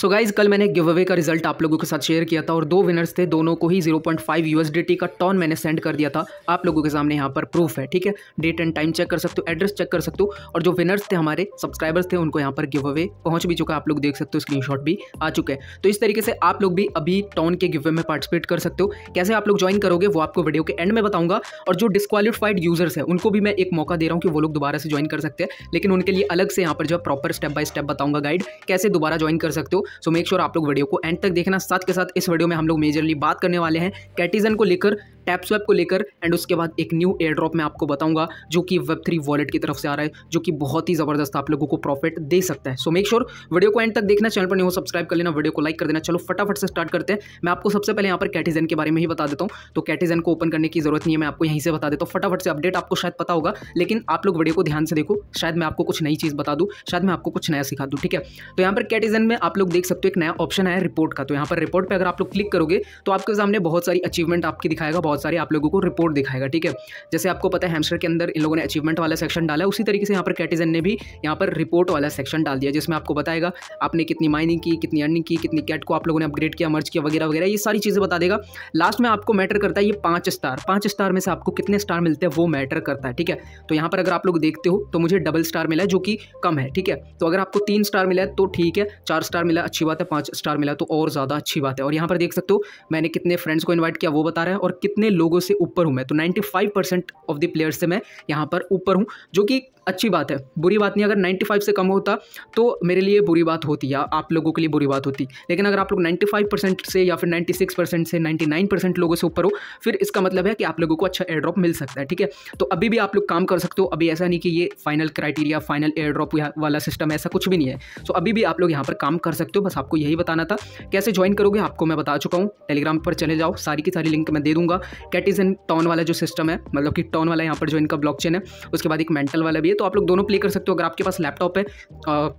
सो so guys कल मैंने give away का रिजल्ट आप लोगों के साथ शेयर किया था और दो विनर्स थे दोनों को ही 0.5 पॉइंट का टॉन मैंने सेंड कर दिया था आप लोगों के सामने यहाँ पर प्रूफ है ठीक है डेट एंड टाइम चेक कर सकते हो एड्रेस चेक कर सकते हो और जो विनर्स थे हमारे सब्सक्राइबर्स थे उनको यहाँ पर गिव अवे पहुँच भी चुका आप लोग देख सकते हो स्क्रीन भी आ चुके हैं तो इस तरीके से आप लोग भी अभी टॉन के गिव अवे में पार्टिसिपेट कर सकते हो कैसे आप लोग ज्वाइन करोगे वो आपको वीडियो के एंड में बताऊंगा और जो डिस्कालीफाइड यूजर्स है उनको भी मैं एक मौका दे रहा हूँ कि वो लोग दोबारा से ज्वाइन कर सकते हैं लेकिन उनके लिए अलग से यहाँ पर जो प्रॉपर स्टेप बाय स्टेप बताऊंगा गाइड कैसे दोबारा ज्वाइन कर सकते हो सो मेक श्योर आप लोग वीडियो को एंड तक देखना साथ के साथ इस वीडियो में हम लोग मेजरली बात करने वाले हैं कैटिजन को लेकर टैप स्वैप को लेकर एंड उसके बाद एक न्यू एयर ड्रॉप मैं आपको बताऊंगा जो कि वेब थ्री वॉलेट की तरफ से आ रहा है जो कि बहुत ही ज़बरदस्त आप लोगों को प्रॉफिट दे सकता है सो मेक श्योर वीडियो को एंड तक देखना चैनल पर नहीं हो सब्सक्राइब कर लेना वीडियो को लाइक कर देना चलो फटाफट से स्टार्ट करते हैं मैं आपको सबसे पहले यहाँ पर कैटिजन के बारे में ही बता देता हूँ तो कैटिजन को ओपन करने की जरूरत नहीं है मैं आपको यहीं से बता देता हूँ फटाफट से अपडेट आपको शायद पता होगा लेकिन आप लोग वीडियो को ध्यान से देखो शायद मैं आपको कुछ नई चीज़ बता दूँ शायद मैं आपको कुछ नया सिखा दूँ ठीक है तो यहाँ पर कैटिजन में आप लोग देख सकते हो एक नया ऑप्शन है रिपोर्ट का तो यहाँ पर रिपोर्ट पर अगर आप लोग क्लिक करोगे तो आपके सामने बहुत सारी अचीवमेंट आपकी दिखाएगा बहुत सारी आप लोगों को रिपोर्ट दिखाएगा ठीक है जैसे आपको पता है हैमस्टर के अंदर इन लोगों ने अचीवमेंट वाला सेक्शन डाला है उसी तरीके से यहाँ पर कैटिजन ने भी यहाँ पर रिपोर्ट वाला सेक्शन डाल दिया जिसमें आपको बताएगा आपने कितनी माइनिंग की कितनी अर्निंग की कितनी कैट को आप लोगों ने अपग्रेड किया मर्ज किया वगैरह वगैरह ये सारी चीज़ें बता देगा लास्ट में आपको मैटर करता है ये पाँच स्टार पाँच स्टार में से आपको कितने स्टार मिलते हैं वो मैटर करता है ठीक है तो यहाँ पर अगर आप लोग देखते हो तो मुझे डबल स्टार मिला है जो कि कम है ठीक है तो अगर आपको तीन स्टार मिला है तो ठीक है चार स्टार मिला अच्छी बात है पाँच स्टार मिला तो और ज़्यादा अच्छी बात है और यहाँ पर देख सकते हो मैंने कितने फ्रेंड्स को इन्वाइट किया वो बता रहा है और कितने लोगों से ऊपर हूँ मैं तो ninety five percent of the players से मैं यहाँ पर ऊपर हूँ जो कि अच्छी बात है बुरी बात नहीं अगर 95 से कम होता तो मेरे लिए बुरी बात होती या आप लोगों के लिए बुरी बात होती लेकिन अगर आप लोग 95 परसेंट से या फिर 96 परसेंट से 99 परसेंट लोगों से ऊपर हो फिर इसका मतलब है कि आप लोगों को अच्छा एयर ड्रॉप मिल सकता है ठीक है तो अभी भी आप लोग काम कर सकते हो अभी ऐसा नहीं कि ये final criteria final airdrop वाला सिस्टम ऐसा कुछ भी नहीं है सो अभी भी आप लोग यहाँ पर काम कर सकते हो बस आपको यही बताना था कैसे ज्वाइन करोगे आपको मैं बता चुका हूँ टेलीग्राम पर चले जाओ सारी की सारी लिंक मैं दे दूंगा कैटिज एंड टॉन वाला जो सिस्टम है मतलब कि टॉन वाला यहाँ पर जो इनका ब्लॉक है उसके बाद एक मेंटल वाला भी है तो आप लोग दोनों प्ले कर सकते हो अगर आपके पास लैपटॉप है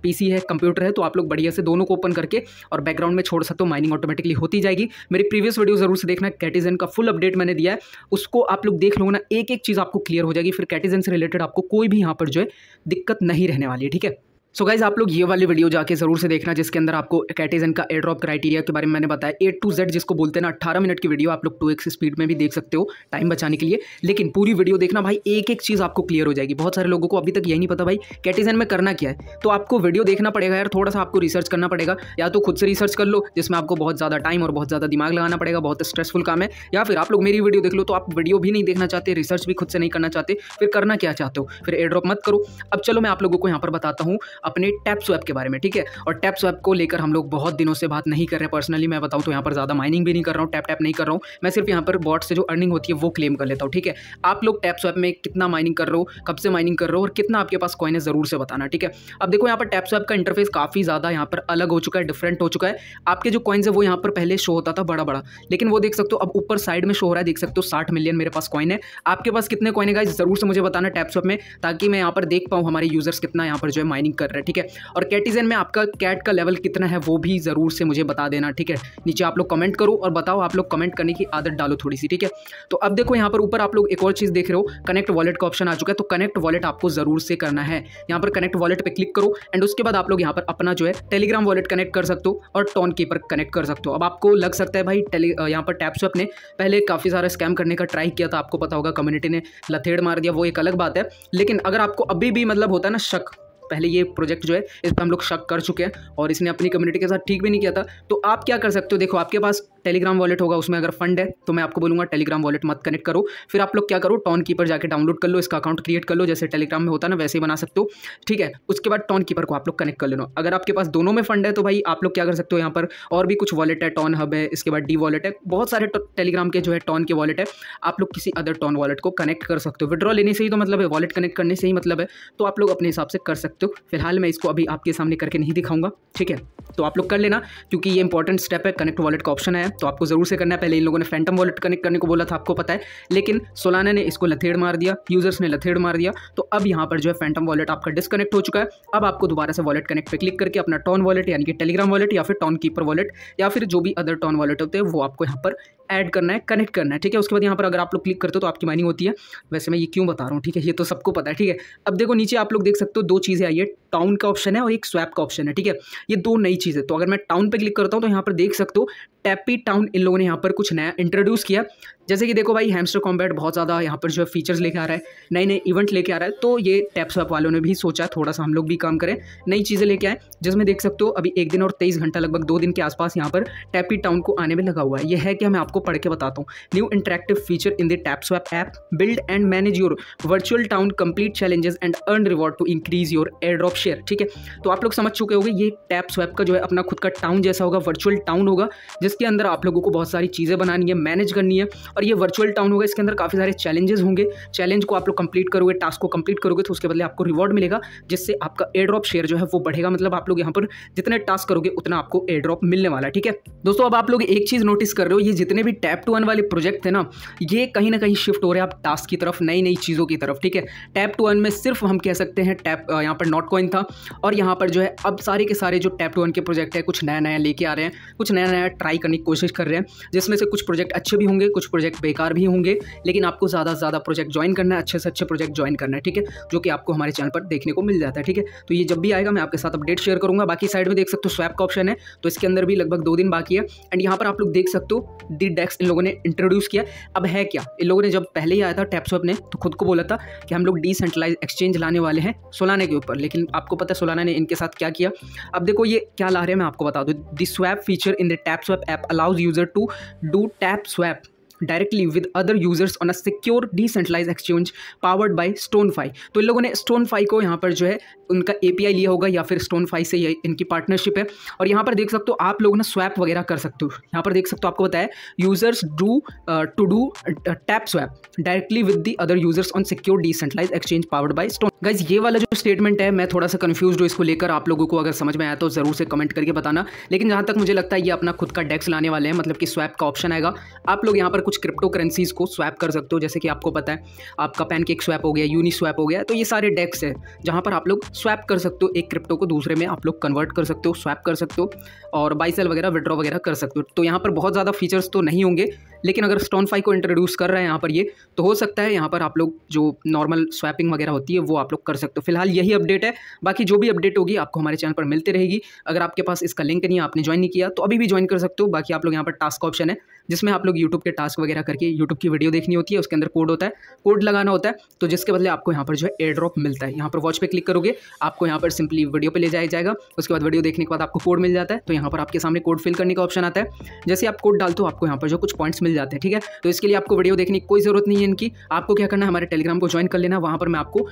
पीसी है कंप्यूटर है तो आप लोग बढ़िया से दोनों को ओपन करके और बैकग्राउंड में छोड़ सकते हो माइनिंग ऑटोमेटिकली होती जाएगी मेरी प्रीवियस वीडियो जरूर से देखना कैटिजन का फुल अपडेट मैंने दिया है उसको आप लोग देख लो ना एक एक चीज़ आपको क्लियर हो जाएगी फिर कैटिजन से रिलेटेड आपको कोई भी यहाँ पर जो है दिक्कत नहीं रहने वाली है ठीक है सो so गाइज आप लोग ये वाली वीडियो जाके ज़रूर से देखना जिसके अंदर आपको कैटेजन का एयर ड्रॉप क्राइटेरिया के बारे में मैंने बताया ए टू जेड जिसको बोलते हैं ना अट्ठारह मिनट की वीडियो आप लोग टू एक्स स्पीड में भी देख सकते हो टाइम बचाने के लिए लेकिन पूरी वीडियो देखना भाई एक एक चीज़ आपको क्लियर हो जाएगी बहुत सारे लोगों को अभी तक यही नहीं पता भाई कैटेजन में करना क्या है तो आपको वीडियो देखना पड़ेगा यार थोड़ा सा आपको रिसर्च करना पड़ेगा या तो खुद से रिसर्च कर लो जिसमें आपको बहुत ज़्यादा टाइम और बहुत ज़्यादा दिमाग लगाना पड़ेगा बहुत स्ट्रेसफुल काम है या फिर आप लोग मेरी वीडियो देख लो तो आप वीडियो भी नहीं देखना चाहते रिसर्च भी खुद से नहीं करना चाहते फिर करना क्या चाहते हो फिर एड्रॉप मत करो अब चलो मैं आप लोगों को यहाँ पर बताता हूँ अपने टैप स्वैप के बारे में ठीक है और टैप स्वैप को लेकर हम लोग बहुत दिनों से बात नहीं कर रहे हैं पर्सनली मैं बताऊँ तो यहाँ पर ज़्यादा माइनिंग भी नहीं कर रहा हूँ टैप टैप नहीं कर रहा हूँ मैं सिर्फ यहाँ पर बॉट से जो अर्निंग होती है वो क्लेम कर लेता हूँ ठीक है आप लोग टैप स्वैप में कितना माइनिंग कर रहे हो कब से माइनिंग कर रहे हो और कितना आपके पास कॉइन है ज़रूर से बताना ठीक है अब देखो यहाँ पर टैप स्वैप का इंटरफेस काफ़ी ज़्यादा यहाँ पर अलग हो चुका है डिफरेंट हो चुका है आपके जो कॉइन्स है वो यहाँ पर पहले शो होता था बड़ा बड़ा लेकिन वो देख सकते हो अब ऊपर साइड में शो हो रहा है देख सकते हो साठ मिलियन मेरे पास कॉइन है आपके पास कितने कॉइन है गाइज ज़रूर से मुझे बताना टैप स्वैप में ताकि मैं यहाँ पर देख पाऊँ हमारे यूजर्स कितना यहाँ पर जो है माइनिंग कर कर रहा है ठीक है और कैटिजन में आपका कैट का लेवल कितना है वो भी ज़रूर से मुझे बता देना ठीक है नीचे आप लोग कमेंट करो और बताओ आप लोग कमेंट करने की आदत डालो थोड़ी सी ठीक है तो अब देखो यहाँ पर ऊपर आप लोग एक और चीज़ देख रहे हो कनेक्ट वॉलेट का ऑप्शन आ चुका है तो कनेक्ट वॉलेट आपको ज़रूर से करना है यहाँ पर कनेक्ट वॉलेट पर क्लिक करो एंड उसके बाद आप लोग यहाँ पर अपना जो है टेलीग्राम वॉलेट कनेक्ट कर सकते हो और टॉन की पर कनेक्ट कर सकते हो अब आपको लग सकता है भाई यहाँ पर टैप ने पहले काफ़ी सारा स्कैम करने का ट्राई किया था आपको पता होगा कम्युनिटी ने लथेड़ मार दिया वो एक अलग बात है लेकिन अगर आपको अभी भी मतलब होता है ना शक पहले ये प्रोजेक्ट जो है इस पर हम लोग शक कर चुके हैं और इसने अपनी कम्युनिटी के साथ ठीक भी नहीं किया था तो आप क्या कर सकते हो देखो आपके पास टेलीग्राम वॉलेट होगा उसमें अगर फंड है तो मैं आपको बोलूँगा टेलीग्राम वॉलेट मत कनेक्ट करो फिर आप लोग क्या करो टॉन कीपर जाकर डाउनलोड कर लो इसका अकाउंट क्रिएट कर लो जैसे टेलीग्राम में होता है ना वैसे ही बना सकते हो ठीक है उसके बाद टॉन कीपर को आप लोग कनेक्ट कर लेना अगर आपके पास दोनों में फंड है तो भाई आप लोग क्या कर सकते हो यहाँ पर और भी कुछ वॉलेट है टॉन हब है इसके बाद डी वॉलेट है बहुत सारे टेलीग्राम के जो है टॉन के वॉलेट है आप लोग किसी अदर टॉन वॉलेट को कनेक्ट कर सकते हो विड्रॉ लेने से ही तो मतलब है वॉलेट कनेक्ट करने से ही मतलब है तो आप लोग अपने हिसाब से कर सकते हो सकते हो फिलहाल मैं इसको अभी आपके सामने करके नहीं दिखाऊंगा ठीक है तो आप लोग कर लेना क्योंकि ये इंपॉर्टेंट स्टेप है कनेक्ट वॉलेट का ऑप्शन है तो आपको ज़रूर से करना है पहले इन लोगों ने फैंटम वॉलेट कनेक्ट करने को बोला था आपको पता है लेकिन सोलाना ने इसको लथेड़ मार दिया यूजर्स ने लथेड़ मार दिया तो अब यहाँ पर जो है फैंटम वॉलेट आपका डिसकनेक्ट हो चुका है अब आपको दोबारा से वॉलेट कनेक्ट पर क्लिक करके अपना टॉन वॉलेट यानी कि टेलीग्राम वॉलेट या फिर टॉन कीपर वॉलेट या फिर जो भी अदर टॉन वॉलेट होते हैं वो आपको यहाँ पर ऐड करना है कनेक्ट करना है ठीक है उसके बाद यहाँ पर अगर आप लोग क्लिक करते हो तो आपकी माइनिंग होती है वैसे मैं ये क्यों बता रहा हूँ ठीक है ये तो सबको पता है ठीक है अब देखो नीचे आप लोग देख सकते हो दो चीज़ें आई है टाउन का ऑप्शन है और एक स्वैप का ऑप्शन है ठीक है ये दो नई चीज़ है तो अगर मैं टाउन पर क्लिक करता हूँ तो यहाँ पर देख सकते हो टैपी टाउन इन लोगों ने यहाँ पर कुछ नया इंट्रोड्यूस किया जैसे कि देखो भाई हैमस्टर कॉम्बैट बहुत ज़्यादा यहाँ पर जो है फीचर्स लेके आ रहा है नए नए इवेंट लेके आ रहा है तो ये टैप स्वैप वालों ने भी सोचा थोड़ा सा हम लोग भी काम करें नई चीज़ें लेके आए जिसमें देख सकते हो अभी एक दिन और तेईस घंटा लगभग दो दिन के आसपास यहाँ पर टैपी टाउन को आने में लगा हुआ है यह है कि मैं आपको पढ़ के बताता हूँ new interactive feature in the TapSwap app build and manage your virtual town complete challenges and earn reward to increase your airdrop share ठीक है तो आप लोग समझ चुके होंगे ये टैप स्वैप का जो है अपना खुद का टाउन जैसा होगा वर्चुअल टाउन होगा जिसके अंदर आप लोगों को बहुत सारी चीज़ें बनानी है मैनेज करनी है और ये वर्चुअल टाउन होगा इसके अंदर काफ़ी सारे चैलेंजेस होंगे चैलेंज को आप लोग कंप्लीट करोगे टास्क को कंप्लीट करोगे तो उसके बदले आपको रिवॉर्ड मिलेगा जिससे आपका एयर शेयर जो है वो बढ़ेगा मतलब आप लोग यहाँ पर जितने टास्क करोगे उतना आपको एयर मिलने वाला ठीक है दोस्तों अब आप लोग एक चीज़ नोटिस कर रहे हो ये जितने भी टैप टू वन वाले प्रोजेक्ट थे ना ये कहीं ना कहीं शिफ्ट हो रहे हैं आप टास्क की तरफ नई नई चीज़ों की तरफ ठीक है टैप टू वन में सिर्फ हम कह सकते हैं टैप यहाँ पर नॉट कॉइन था और यहाँ पर जो है अब सारे के सारे जो टैप टू वन के प्रोजेक्ट है कुछ नया नया लेके आ रहे हैं कुछ नया नया ट्राई करने की कोशिश कर रहे हैं जिसमें से कुछ प्रोजेक्ट अच्छे भी होंगे कुछ प्रोजेक्ट बेकार भी होंगे लेकिन आपको ज़्यादा से ज़्यादा प्रोजेक्ट ज्वाइन करना है अच्छे से अच्छे प्रोजेक्ट ज्वाइन करना है ठीक है जो कि आपको हमारे चैनल पर देखने को मिल जाता है ठीक है तो ये जब भी आएगा मैं आपके साथ अपडेट शेयर करूँगा बाकी साइड में देख सकते हो स्वैप का ऑप्शन है तो इसके अंदर भी लगभग दो दिन बाकी है एंड यहाँ पर आप लोग देख सकते हो डी डेस्क इन लोगों ने इंट्रोड्यूस किया अब है क्या इन लोगों ने जब पहले ही आया था टैप्स ने तो खुद को बोला था कि हम लोग डिसेंट्रलाइज एक्सचेंज लाने वाले हैं सोलाने के ऊपर लेकिन आपको पता है सोलाना ने इनके साथ क्या किया अब देखो ये क्या ला रहे हैं मैं आपको बता दूँ this swap feature in the TapSwap app allows user to do TapSwap directly with other users on a secure decentralize exchange powered by fi तो इन लोगों ने स्टोन फाई को यहाँ पर जो है उनका एपीआई लिया होगा या फिर स्टोन फाई से ये इनकी पार्टनरशिप है और यहाँ पर देख सकते हो आप लोग ना स्वैप वगैरह कर सकते हो यहाँ पर देख सकते हो आपको बताया users do to do TapSwap directly with the other users on secure decentralize exchange powered by stone guys ये वाला जो स्टेटमेंट है मैं थोड़ा सा कन्फ्यूज हूँ इसको लेकर आप लोगों को अगर समझ में आया तो ज़रूर से कमेंट करके बताना लेकिन जहाँ तक मुझे लगता है ये अपना खुद का डेस्क लाने वाले हैं मतलब कि स्वैप का ऑप्शन आएगा आप लोग यहाँ पर कुछ क्रिप्टो करेंसीज़ को स्वैप कर सकते हो जैसे कि आपको पता है आपका पैनकेक स्वैप हो गया यूनी स्वैप हो गया तो ये सारे डेक्स है जहाँ पर आप लोग स्वैप कर सकते हो एक क्रिप्टो को दूसरे में आप लोग कन्वर्ट कर सकते हो स्वैप कर सकते हो और बाइसेल वगैरह विड्रॉ वगैरह कर सकते हो तो यहाँ पर बहुत ज़्यादा फीचर्स तो नहीं होंगे लेकिन अगर स्टोन फाइव को इंट्रोड्यूस कर रहे हैं यहाँ पर ये तो हो सकता है यहाँ पर आप लोग जो नॉर्मल स्वैपिंग वगैरह होती है वो आप लोग कर सकते हो फिलहाल यही अपडेट है बाकी जो भी अपडेट होगी आपको हमारे चैनल पर मिलती रहेगी अगर आपके पास इसका लिंक नहीं है आपने ज्वाइन नहीं किया तो अभी भी ज्वाइन कर सकते हो बाकी आप लोग यहाँ पर टास्क ऑप्शन है जिसमें आप लोग यूट्यूब के टास्क वगैरह करके यूट्यूब की वीडियो देखनी होती है उसके अंदर कोड होता है कोड लगाना होता है तो जिसके बदले आपको यहाँ पर जो है एयर ड्रॉप मिलता है यहाँ पर वॉच पर क्लिक करोगे आपको यहाँ पर सिंपली वीडियो पर ले जाया जाएगा उसके बाद वीडियो देखने के बाद आपको कोड मिल जाता है तो यहाँ पर आपके सामने कोड फिल करने का ऑप्शन आता है जैसे आप कोड डालते हो आपको यहाँ पर जो कुछ पॉइंट्स मिल जाते हैं ठीक है तो इसके लिए आपको वीडियो देखने की कोई ज़रूरत नहीं है इनकी आपको क्या करना है हमारे टेलीग्राम को ज्वाइन कर लेना वहाँ पर मैं आपको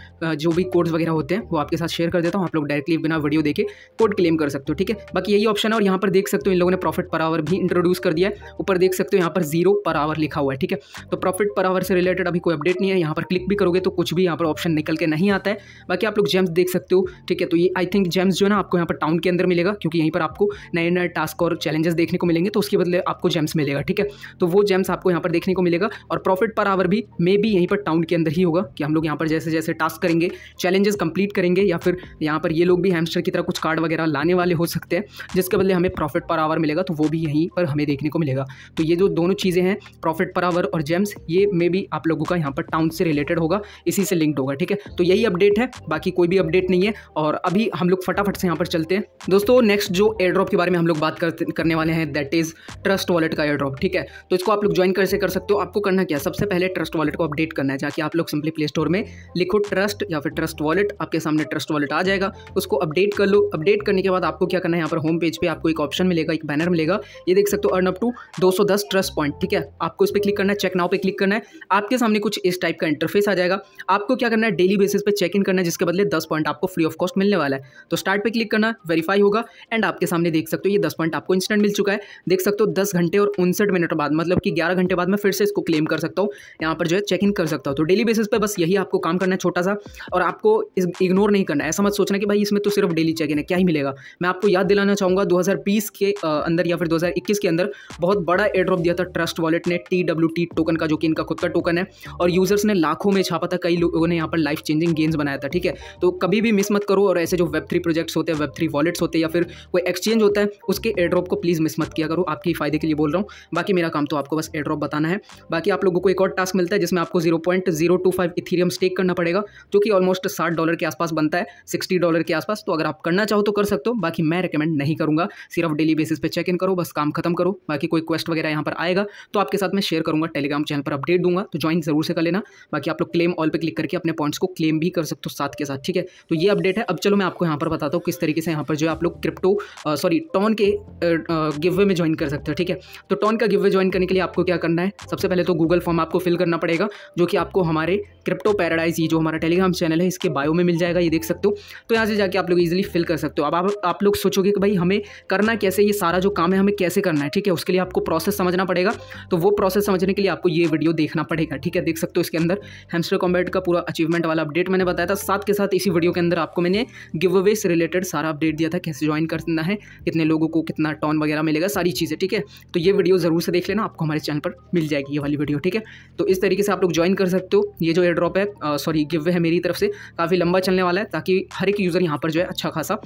जो भी कोड्स वगैरह होते हैं वो आपके साथ शेयर कर देता हूँ आप लोग डायरेक्टली बिना वीडियो देखे कोड क्लेम कर सकते हो ठीक है बाकी यही ऑप्शन है और यहाँ पर देख सकते हो इन लोगों ने प्रॉफिट पर आवर भी इंट्रोड्यूस कर दिया है ऊपर देख सकते सकते हो यहाँ पर जीरो पर आवर लिखा हुआ है ठीक है तो प्रॉफिट पर आवर से रिलेटेड अभी कोई अपडेट नहीं है यहाँ पर क्लिक भी करोगे तो कुछ भी यहाँ पर ऑप्शन निकल के नहीं आता है बाकी आप लोग जेम्स देख सकते हो ठीक है तो ये आई थिंक जेम्स जो है ना आपको यहाँ पर टाउन के अंदर मिलेगा क्योंकि यहीं पर आपको नए नए टास्क और चैलेंजेस देखने को मिलेंगे तो उसके बदले आपको जेम्स मिलेगा ठीक है तो वो जेम्स आपको यहाँ पर देखने को मिलेगा और प्रॉफिट पर आवर भी मे बी यहीं पर टाउन के अंदर ही होगा कि हम लोग यहाँ पर जैसे जैसे टास्क करेंगे चैलेंजेस कंप्लीट करेंगे या फिर यहाँ पर ये लोग भी हैमस्टर की तरह कुछ कार्ड वगैरह लाने वाले हो सकते हैं जिसके बदले हमें प्रॉफिट पर आवर मिलेगा तो वो भी यहीं पर हमें देखने को मिलेगा तो ये जो दोनों चीज़ें हैं प्रॉफिट पर आवर और जेम्स ये मे भी आप लोगों का यहाँ पर टाउन से रिलेटेड होगा इसी से लिंक्ड होगा ठीक है तो यही अपडेट है बाकी कोई भी अपडेट नहीं है और अभी हम लोग फटाफट से यहाँ पर चलते हैं दोस्तों नेक्स्ट जो एयर ड्रॉप के बारे में हम लोग बात करने वाले हैं दैट इज़ ट्रस्ट वॉलेट का एयर ड्रॉप ठीक है तो इसको आप लोग ज्वाइन कर कर सकते हो आपको करना क्या सबसे पहले ट्रस्ट वॉलेट को अपडेट करना है जाके आप लोग सिंपली प्ले स्टोर में लिखो ट्रस्ट या फिर ट्रस्ट वॉलेट आपके सामने ट्रस्ट वॉलेट आ जाएगा उसको अपडेट कर लो अपडेट करने के बाद आपको क्या करना है यहाँ पर होम पेज पर आपको एक ऑप्शन मिलेगा एक बैनर मिलेगा ये देख सकते हो अर्न अप टू दो प्लस ट्रस्ट पॉइंट ठीक है आपको इस पर क्लिक करना है चेक नाउ पे क्लिक करना है आपके सामने कुछ इस टाइप का इंटरफेस आ जाएगा आपको क्या करना है डेली बेसिस पे चेक इन करना है जिसके बदले दस पॉइंट आपको फ्री ऑफ कॉस्ट मिलने वाला है तो स्टार्ट पे क्लिक करना वेरीफाई होगा एंड आपके सामने देख सकते हो ये दस पॉइंट आपको इंस्टेंट मिल चुका है देख सकते हो दस घंटे और उनसठ मिनट बाद मतलब कि ग्यारह घंटे बाद मैं फिर से इसको क्लेम कर सकता हूँ यहाँ पर जो है चेक इन कर सकता हूँ तो डेली बेसिस पे बस यही आपको काम करना है छोटा सा और आपको इग्नोर नहीं करना ऐसा मत सोचना कि भाई इसमें तो सिर्फ डेली चेक इन है क्या ही मिलेगा मैं आपको याद दिलाना चाहूँगा दो के अंदर या फिर दो के अंदर बहुत बड़ा एड ड्रॉप दिया था ट्रस्ट वॉलेट ने टी डब्ल्यू टी टोकन का जो कि इनका खुद का टोकन है और यूजर्स ने लाखों में छापा था कई लोगों ने यहाँ पर लाइफ चेंजिंग गेम्स बनाया था ठीक है तो कभी भी मिस मत करो और ऐसे जो वेब थ्री प्रोजेक्ट्स होते हैं वेब थ्री वॉलेट्स होते हैं या फिर कोई एक्सचेंज होता है उसके एयर ड्रॉप को प्लीज़ मिस मत किया करो आपके फायदे के लिए बोल रहा हूँ बाकी मेरा काम तो आपको बस एयर ड्रॉप बताना है बाकी आप लोगों को एक और टास्क मिलता है जिसमें आपको zero point zero two five Ethereum stake करना पड़ेगा जो कि ऑलमोस्ट साठ डॉलर के आसपास बनता है सिक्सटी डॉलर के आसपास तो अगर आप करना चाहो तो कर सकते हो बाकी मैं रिकमेंड नहीं करूँगा सिर्फ डेली बेसिस पे चेक इन करो बस काम खत्म करो बाकी कोई क्वेस्ट वगैरह यहाँ पर आएगा तो आपके साथ मैं शेयर करूँगा टेलीग्राम चैनल पर अपडेट दूंगा तो ज्वाइन जरूर से कर लेना बाकी आप लोग क्लेम ऑल पर क्लिक करके अपने पॉइंट्स को क्लेम भी कर सकते हो साथ के साथ ठीक है तो ये अपडेट है अब चलो मैं आपको यहाँ पर बताता हूँ किस तरीके से यहाँ पर जो है आप लोग क्रिप्टो सॉरी टॉन के गिवे में ज्वाइन कर सकते हो ठीक है तो टॉन का गिवे ज्वाइन करने के लिए आपको क्या करना है सबसे पहले तो गूगल फॉर्म आपको फिल करना पड़ेगा जो कि आपको हमारे क्रिप्टो पैराडाइज ये जो हमारा टेलीग्राम चैनल है इसके बायो में मिल जाएगा ये देख सकते हो तो यहाँ से जाके आप लोग इजिली फिल कर सकते हो अब आप, आप लोग सोचोगे कि भाई हमें करना कैसे ये सारा जो काम है हमें कैसे करना है ठीक है उसके लिए आपको प्रोसेस समझ समझना पड़ेगा तो वो प्रोसेस समझने के लिए आपको ये वीडियो देखना पड़ेगा ठीक है देख सकते हो इसके अंदर हेमस्टर कॉम्बेट का पूरा अचीवमेंट वाला अपडेट मैंने बताया था साथ के साथ इसी वीडियो के अंदर आपको मैंने गिव अवे से रिलेटेड सारा अपडेट दिया था कैसे ज्वाइन करना है कितने लोगों को कितना टॉन वगैरह मिलेगा सारी चीज़ें ठीक है तो ये वीडियो ज़रूर से देख लेना आपको हमारे चैनल पर मिल जाएगी ये वाली वीडियो ठीक है तो इस तरीके से आप लोग ज्वाइन कर सकते हो ये जो एयर ड्रॉप है सॉरी गिव है मेरी तरफ से काफ़ी लंबा चलने वाला है ताकि हर एक यूज़र यहाँ पर जो है अच्छा खासा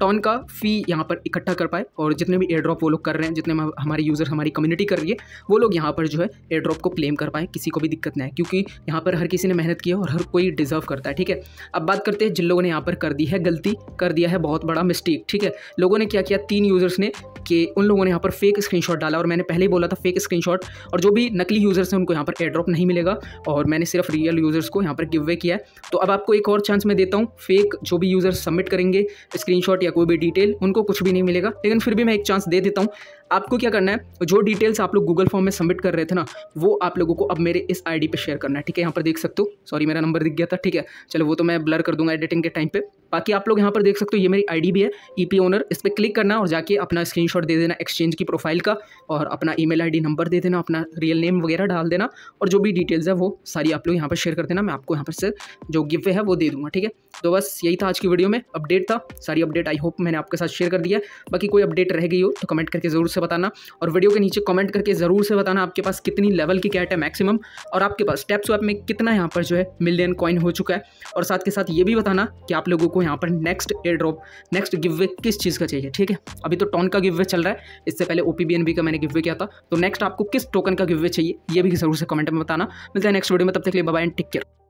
टॉन का फ़ी यहाँ पर इकट्ठा कर पाए और जितने भी एयर ड्रॉप वो लोग कर रहे हैं जितने हमारे यूज़र हमारी कम्युनिटी कर रही है वो लोग यहाँ पर जो है एयर ड्रॉप को क्लेम कर पाएँ किसी को भी दिक्कत नहीं है क्योंकि यहाँ पर हर किसी ने मेहनत की है और हर कोई डिजर्व करता है ठीक है अब बात करते हैं जिन लोगों ने यहाँ पर कर दी है गलती कर दिया है बहुत बड़ा मिस्टेक ठीक है लोगों ने क्या किया तीन यूज़र्स ने कि उन लोगों ने यहाँ पर फेक स्क्रीन डाला और मैंने पहले ही बोला था फेक स्क्रीन और जो भी नकली यूज़र्स हैं उनको यहाँ पर एड्रॉप नहीं मिलेगा और मैंने सिर्फ रियल यूज़र्स को यहाँ पर गिव किया है तो अब आपको एक और चांस मैं देता हूँ फेक जो भी यूज़र्स सबमिट करेंगे स्क्रीन या कोई भी डिटेल उनको कुछ भी नहीं मिलेगा लेकिन फिर भी मैं एक चांस दे देता हूँ आपको क्या करना है जो डिटेल्स आप लोग गूगल फॉर्म में सबमिट कर रहे थे ना वो आप लोगों को अब मेरे इस आईडी पे शेयर करना है ठीक है यहाँ पर देख सकते हो सॉरी मेरा नंबर दिख गया था ठीक है चलो वो तो मैं ब्लर कर दूंगा एडिटिंग के टाइम पे बाकी आप लोग यहाँ पर देख सकते हो ये मेरी आईडी भी है ईपी e ओनर इस पर क्लिक करना और जाके अपना स्क्रीनशॉट दे देना एक्सचेंज की प्रोफाइल का और अपना ईमेल आईडी नंबर दे देना अपना रियल नेम वगैरह डाल देना और जो भी डिटेल्स है वो सारी आप लोग यहाँ पर शेयर कर देना मैं आपको यहाँ पर से जो गिफ्ट है वो दे दूँगा ठीक है तो बस यही था आज की वीडियो में अपडेट था सारी अपडेट आई होप मैंने आपके साथ शेयर कर दिया बाकी कोई अपडेट रह गई हो तो कमेंट करके ज़रूर से बताना और वीडियो के नीचे कमेंट करके ज़रूर से बताना आपके पास कितनी लेवल की कैट है मैक्सिमम और आपके पास स्टेप्स ऐप में कितना यहाँ पर जो है मिलियन कॉइन हो चुका है और साथ के साथ ये भी बताना कि आप लोगों को आपको यहाँ पर next airdrop next giveaway किस चीज़ का चाहिए ठीक है अभी तो टॉन का गिव वे चल रहा है इससे पहले ओ का मैंने गिव वे किया था तो नेक्स्ट आपको किस टोकन का गिव वे चाहिए ये भी जरूर से कमेंट में बताना मिलता है नेक्स्ट वीडियो में तब तक लिए बाय एंड टेक केयर